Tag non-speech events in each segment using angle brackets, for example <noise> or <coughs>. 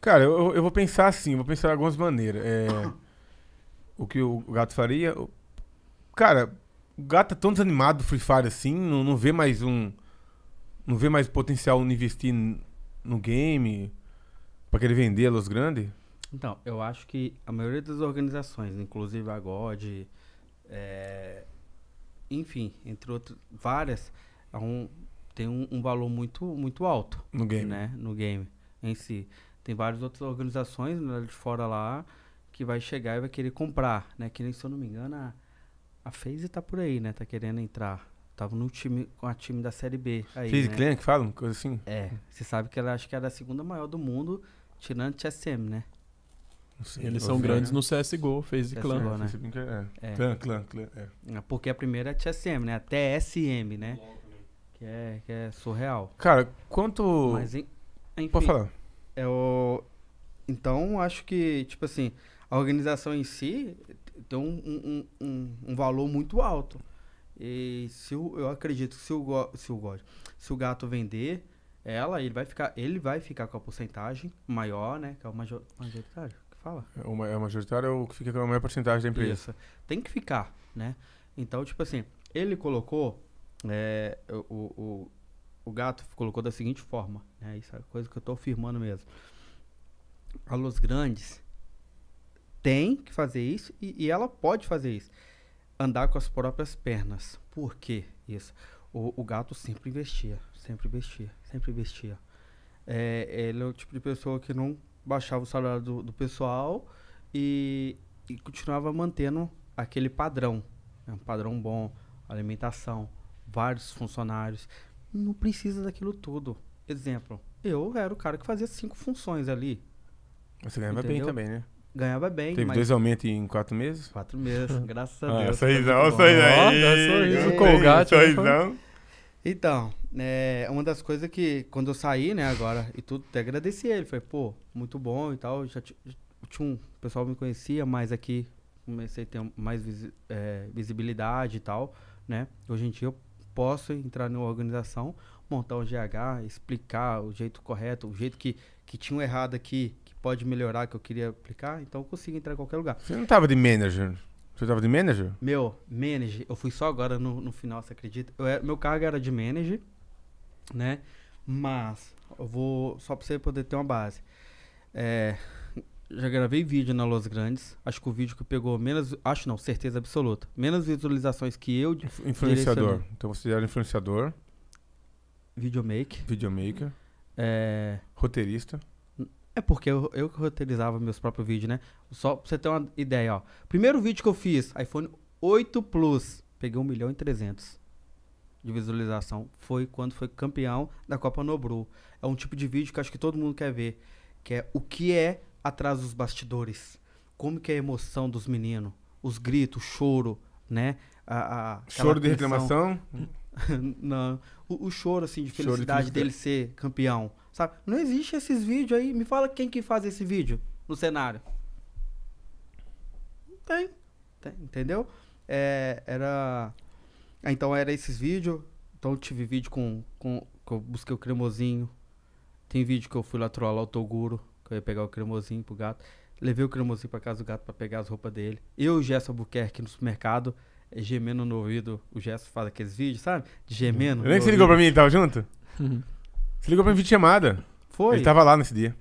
Cara, eu, eu vou pensar assim, vou pensar de algumas maneiras. É, <coughs> o que o gato faria. Cara, o gato é tão desanimado do Free Fire assim, não, não vê mais um. Não vê mais potencial em investir no game para querer vender a Los Grande? Então, eu acho que a maioria das organizações, inclusive a God, é, enfim, entre outras, várias, é um, tem um, um, valor muito, muito alto no game. Né? no game em si. Tem várias outras organizações né, de fora lá que vai chegar e vai querer comprar, né? Que nem se eu não me engano, a, a FaZe tá por aí, né? Tá querendo entrar. Tava no time, com a time da Série B aí, FaZe né? fala? falam? Coisa assim? É. Você sabe que ela acho que era a segunda maior do mundo, tirando TSM, né? Sim, eles são grandes né. no CSGO, FaZe CSGO, Clan. Né? É. Clan, clan, clan é. é. é. Ah, porque a primeira é TSM, né? até sm né? Que é, que é surreal. Cara, quanto... Mas, enfim... Pode falar. É o então, acho que, tipo assim, a organização em si tem um, um, um, um valor muito alto. E se o, eu acredito que se o, se, o, se o gato vender ela, ele vai ficar, ele vai ficar com a porcentagem maior, né? Que é o major, majoritário. Que fala? É o, é o majoritário é o que fica com a maior porcentagem da empresa. Isso. Tem que ficar, né? Então, tipo assim, ele colocou. É, o, o, o gato colocou da seguinte forma, né? Isso é coisa que eu estou afirmando mesmo alunos grandes têm que fazer isso e, e, ela pode fazer isso. Andar com as próprias pernas. Por quê isso? O, o gato sempre investia, sempre investia, sempre investia. É, ele é o tipo de pessoa que não baixava o salário do, do pessoal e, e, continuava mantendo aquele padrão. Né? Um padrão bom, alimentação, vários funcionários. Não precisa daquilo tudo. Exemplo, eu era o cara que fazia cinco funções ali. Você ganhava entendeu? bem também, né? Ganhava bem. Teve mas... dois aumentos em quatro meses? Quatro meses, <laughs> graças a ah, Deus. Sorrisão, sorrisão. Colgate. Né, sorrisão. Então, é, uma das coisas que quando eu saí, né, agora, e tudo, até agradeci ele. Falei, pô, muito bom e tal. Já tinha um, o pessoal me conhecia, mas aqui comecei a ter mais visi, é, visibilidade e tal, né? Hoje em dia eu posso entrar numa organização, montar um GH, explicar o jeito correto, o jeito que, que tinha um errado aqui, pode melhorar que eu queria aplicar, então eu consigo entrar em qualquer lugar. Você não estava de manager? Você estava de manager? Meu, manager, eu fui só agora no, no final, você acredita? Era, meu cargo era de manager, né? Mas, eu vou. Só pra você poder ter uma base. É, já gravei vídeo na Los Grandes. Acho que o vídeo que pegou menos. Acho não, certeza absoluta. Menos visualizações que eu. Influenciador. Direcionei. Então você era influenciador. Videomaker. Videomaker. É... Roteirista. É porque eu, eu roteirizava meus próprios vídeos, né? Só pra você ter uma ideia, ó. Primeiro vídeo que eu fiz, iPhone 8 Plus. Peguei 1 milhão e 300 de visualização. Foi quando foi campeão da Copa Nobru. É um tipo de vídeo que acho que todo mundo quer ver. Que é o que é atrás dos bastidores. Como que é a emoção dos meninos. Os gritos, o choro, né? A, a choro de reclamação? <laughs> Não. O, o, choro, assim, de felicidade, de felicidade dele ser campeão. Sabe? Não existe esses vídeos aí. Me fala quem que faz esse vídeo no cenário. Não tem. tem entendeu? É, era. É, então era esses vídeos. Então tive vídeo com, com. que eu busquei o cremosinho. Tem vídeo que eu fui lá trollar o Toguro. Que eu ia pegar o cremosinho pro gato. Levei o cremosinho pra casa do gato pra pegar as roupas dele. Eu e o Gesso Albuquerque no supermercado eh, gemendo no ouvido. O Gesso faz aqueles vídeos, sabe? Uhum. Gemendo. Lembra que você ligou pra mim e tava junto? Uhum. <laughs> Você ligou pra mim chamada. Foi? Ele tava lá nesse dia.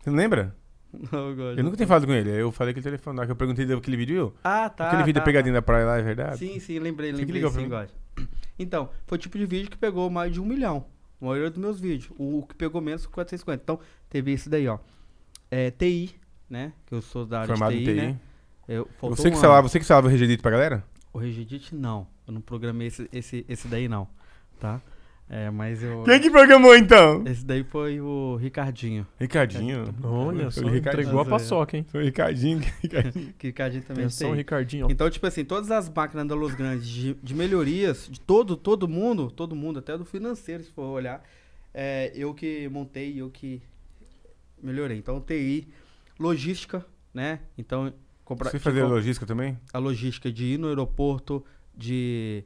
Você não lembra? Não, agora. Eu nunca tenho falado com ele. Eu falei que ele telefonou. Que eu perguntei daquele vídeo. Eu. Ah, tá. Aquele vídeo tá, da pegadinha tá. da praia lá, é verdade? Sim, sim, lembrei, Você lembrei. Sim, Então, foi o tipo de vídeo que pegou mais de um milhão. A maioria dos meus vídeos. O que pegou menos foi 450. Então, teve esse daí, ó. É, TI, né? Que eu sou da área Formado de TI, TI. Né? Eu, você, que salava, você que salava o Regedit pra galera? O Regedit, não. Eu não programei esse, esse, esse daí, não. Tá? É, mas eu. Quem que programou então? Esse daí foi o Ricardinho. Ricardinho? É, tá Olha, só Ricardinho. entregou a é. paçoca, hein? Foi o Ricardinho. Ricardinho, <laughs> Ricardinho também Atenção, é tem. Ricardinho. Então, tipo assim, todas as máquinas da Luz Grande de, de, melhorias, de todo, todo mundo, todo mundo, até do financeiro, se for olhar, é, eu que montei, e eu que melhorei. Então, TI, logística, né? Então, comprar. Você fazia tipo, logística também? A logística de ir no aeroporto, de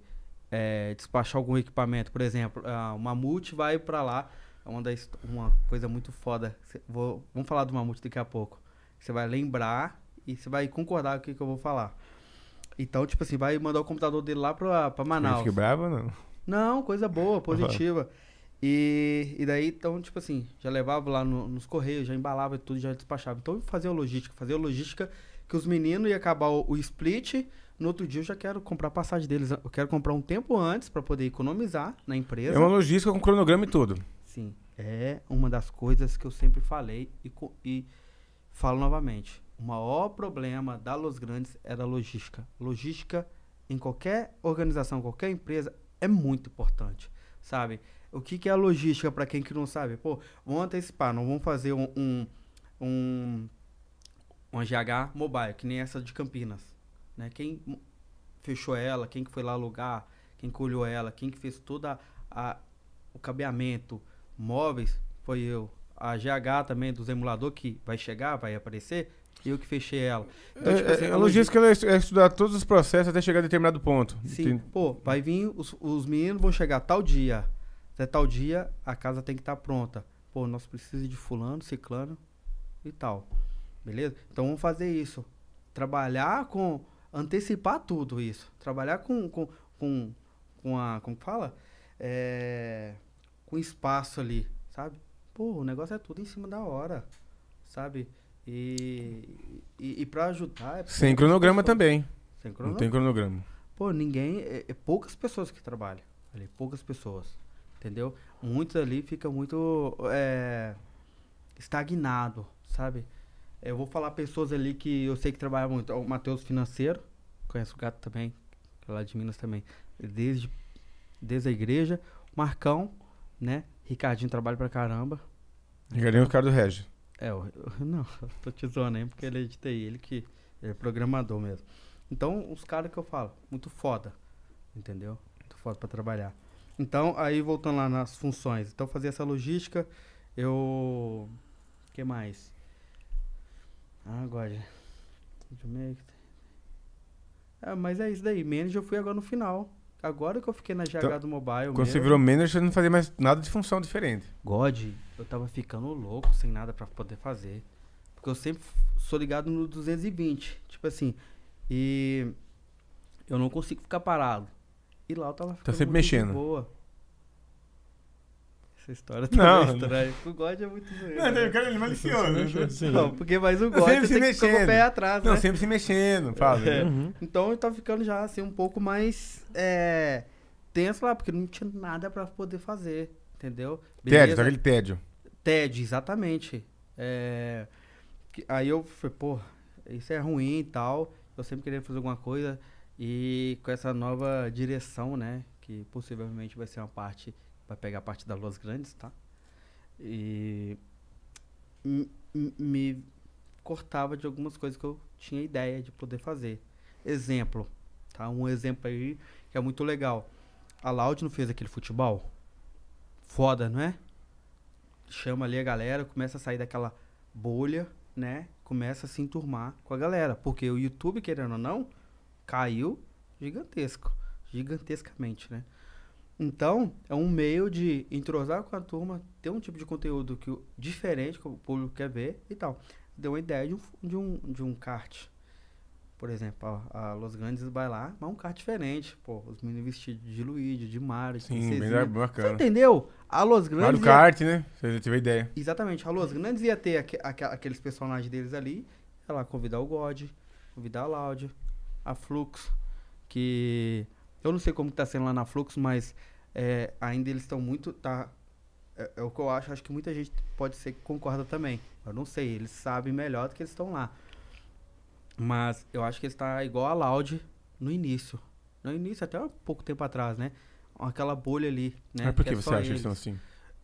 é, despachar algum equipamento, por exemplo, uma ah, o mamute vai para lá, é uma, das, uma coisa muito foda. Cê, vou, vamos falar do mamute daqui a pouco. Você vai lembrar e você vai concordar com o que, que, eu vou falar. Então, tipo assim, vai mandar o computador dele lá pra, pra Manaus. Quebrava brava, não? Não, coisa boa, positiva. Uhum. E, e daí, então, tipo assim, já levava lá no, nos correios, já embalava tudo, já despachava. Então, fazia logística, fazia logística que os meninos iam acabar o, o split. No outro dia eu já quero comprar a passagem deles. Eu quero comprar um tempo antes para poder economizar na empresa. É uma logística com cronograma e tudo. Sim. É uma das coisas que eu sempre falei e, e falo novamente. O maior problema da Los Grandes era é a logística. Logística em qualquer organização, qualquer empresa, é muito importante, sabe? O que, que é a logística para quem que não sabe? Pô, vamos antecipar, não vamos fazer um, um, um uma GH mobile, que nem essa de Campinas. Né? Quem fechou ela, quem que foi lá alugar, quem colheu ela, quem que fez toda a, o cabeamento, móveis, foi eu. A GH também dos emulador que vai chegar, vai aparecer, eu que fechei ela. Então, é, tipo assim, é, logística é, é estudar todos os processos até chegar a determinado ponto. Sim, Tem... pô, vai vir, os, os meninos vão chegar tal dia. Até tal dia, a casa tem que estar tá pronta. Pô, nós precisamos de fulano, ciclano e tal. Beleza? Então vamos fazer isso. Trabalhar com. Antecipar tudo isso. Trabalhar com. com, com, com a. Como fala? É, com espaço ali, sabe? Pô, o negócio é tudo em cima da hora, sabe? E, e, e para ajudar. É Sem cronograma pessoas. também. Sem cronograma. Não tem cronograma. Pô, ninguém. É, é, poucas pessoas que trabalham ali, poucas pessoas. Entendeu? Muitos ali ficam muito é, estagnado, sabe? Eu vou falar pessoas ali que eu sei que trabalham muito. O Matheus Financeiro, conheço o gato também, é lá de Minas também. Desde, desde a igreja. Marcão, né? Ricardinho trabalha pra caramba. Ricardinho é o cara do Regi. É, eu, <laughs> eu, não, eu tô te zoando aí, porque ele é de TI, ele que ele é programador mesmo. Então, os caras que eu falo, muito foda, entendeu? Muito foda pra trabalhar. Então, aí voltando lá nas funções. Então, fazer essa logística, eu... que mais? Ah, agora. Ah, mas é isso daí. Manager eu fui agora no final. Agora que eu fiquei na GH então, do mobile. Quando mesmo, você virou manager, você não fazia mais nada de função diferente. God, eu tava ficando louco, sem nada para poder fazer. Porque eu sempre sou ligado no 220. Tipo assim. E eu não consigo ficar parado. E lá eu tava tá ficando. Tá sempre mexendo. Boa essa história não, é estranha. O God é muito zoeiro. Não, né? o cara é malicioso. Né? Não, porque mais o God né? sempre se mexendo. com o pé atrás, né? Não, sempre se mexendo, Fábio. É. Uhum. Então tá ficando já assim um pouco mais é, tenso lá, porque não tinha nada pra poder fazer, entendeu? Beleza? Tédio, tá aquele tédio. Tédio, exatamente. É, aí eu falei, pô, isso é ruim e tal. Eu sempre queria fazer alguma coisa. E com essa nova direção, né? Que possivelmente vai ser uma parte vai pegar a parte das Los Grandes, tá? E me cortava de algumas coisas que eu tinha ideia de poder fazer. Exemplo, tá? Um exemplo aí que é muito legal. A Loud não fez aquele futebol? Foda, não é? Chama ali a galera, começa a sair daquela bolha, né? Começa a se enturmar com a galera. Porque o YouTube, querendo ou não, caiu gigantesco. Gigantescamente, né? Então, é um meio de entrosar com a turma, ter um tipo de conteúdo que, diferente que o público quer ver e tal. Deu uma ideia de um, de um, de um kart. Por exemplo, a, a Los Grandes vai lá, mas é um kart diferente. Pô, os meninos vestidos de Luigi, de Mario, Sim, de melhor, bacana. Você entendeu? A Los Grandes. Mario Kart, ia... né? Você teve ideia. Exatamente. A Los Grandes ia ter aqu aqu aqueles personagens deles ali. Ela convidar o God, convidar a Loud, a Flux, que. Eu não sei como que tá sendo lá na Flux, mas é, ainda eles estão muito. Tá, é, é, o que eu acho, acho que muita gente pode ser que concorda também. Eu não sei, eles sabem melhor do que eles estão lá. Mas eu acho que ele está igual a Loud no início. No início, até um pouco tempo atrás, né? Aquela bolha ali, né? Mas por que, é você acha eles. que estão assim?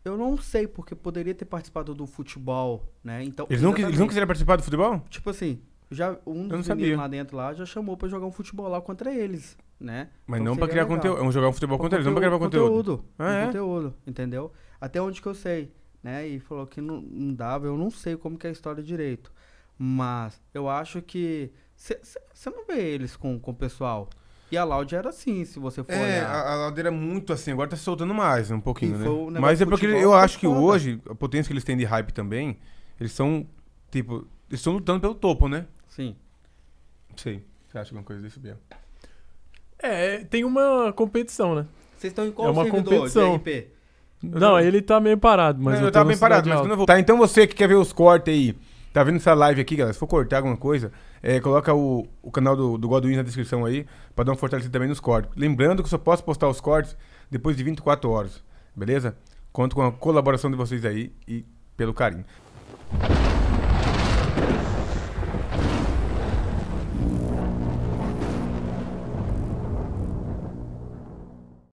Eu não sei, porque poderia ter participado do futebol, né? Então, eles, não, eles não quiseram participar do futebol? Tipo assim, já um dos meninos lá dentro lá já chamou para jogar um futebol lá contra eles né? Mas então, não para criar legal. conteúdo, é um jogar um futebol contra eles, não para criar conteúdo. Conteúdo, ah, é? conteúdo, entendeu? Até onde que eu sei, né? E falou que não, não dava, eu não sei como que é a história direito, mas eu acho que você não vê eles com, com o pessoal. E a Loud era assim, se você for. É, olhar. a, a Loud era muito assim, agora tá soltando mais um pouquinho, né? Mas é porque eu acho que foda. hoje, a potência que eles têm de hype também, eles são, tipo, eles estão lutando pelo topo, né? Sim. Sei. Você acha alguma coisa disso, Biel? É, é, tem uma competição, né? Vocês estão em qual é uma competição. Não, ele tá meio parado, mas. Não, eu, tá eu meio parado, mas quando eu vou. Tá, então você que quer ver os cortes aí, tá vendo essa live aqui, galera? Se for cortar alguma coisa, é, coloca o, o canal do, do Godwin na descrição aí, pra dar uma fortalecida também nos cortes. Lembrando que só posso postar os cortes depois de 24 horas, beleza? Conto com a colaboração de vocês aí e pelo carinho.